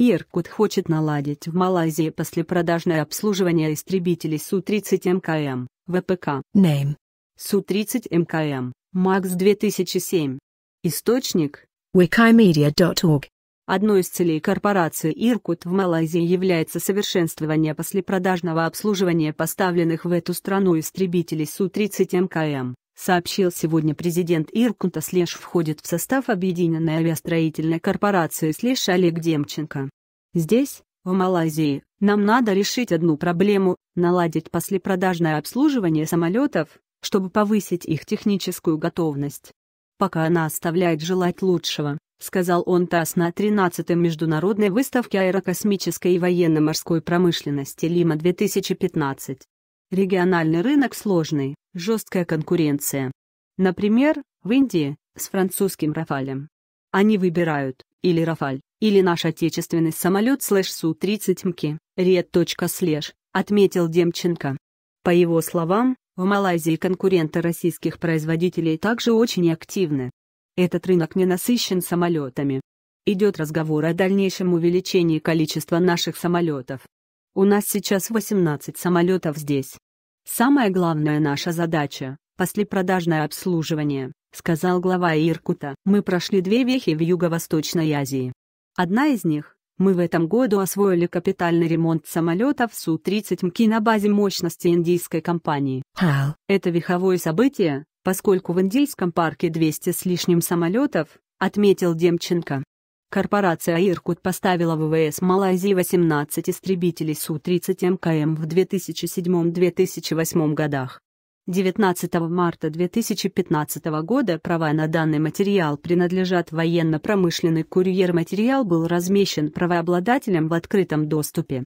Иркут хочет наладить в Малайзии послепродажное обслуживание истребителей Су-30 МКМ, ВПК. Name. Су-30 МКМ, МАКС-2007. Источник. wikimedia.org Одной из целей корпорации «Иркут» в Малайзии является совершенствование послепродажного обслуживания поставленных в эту страну истребителей Су-30 МКМ, сообщил сегодня президент Иркута Слеж входит в состав Объединенной авиастроительной корпорации Слеж Олег Демченко. Здесь, в Малайзии, нам надо решить одну проблему – наладить послепродажное обслуживание самолетов, чтобы повысить их техническую готовность. Пока она оставляет желать лучшего, сказал он ТАСС на 13-й международной выставке аэрокосмической и военно-морской промышленности Лима-2015. Региональный рынок сложный, жесткая конкуренция. Например, в Индии с французским Рафалем. Они выбирают или Рафаль, или наш отечественный самолет слэш Су-30 МК, ред.слэш, отметил Демченко. По его словам, в Малайзии конкуренты российских производителей также очень активны. Этот рынок не насыщен самолетами. Идет разговор о дальнейшем увеличении количества наших самолетов. У нас сейчас 18 самолетов здесь. Самая главная наша задача – послепродажное обслуживание, сказал глава Иркута. Мы прошли две вехи в Юго-Восточной Азии. Одна из них – мы в этом году освоили капитальный ремонт самолетов Су-30 МКИ на базе мощности индийской компании. Это веховое событие, поскольку в индийском парке 200 с лишним самолетов, отметил Демченко. Корпорация «Иркут» поставила в ВВС Малайзии 18 истребителей Су-30 МКМ в 2007-2008 годах. 19 марта 2015 года права на данный материал принадлежат военно-промышленный курьер. Материал был размещен правообладателем в открытом доступе.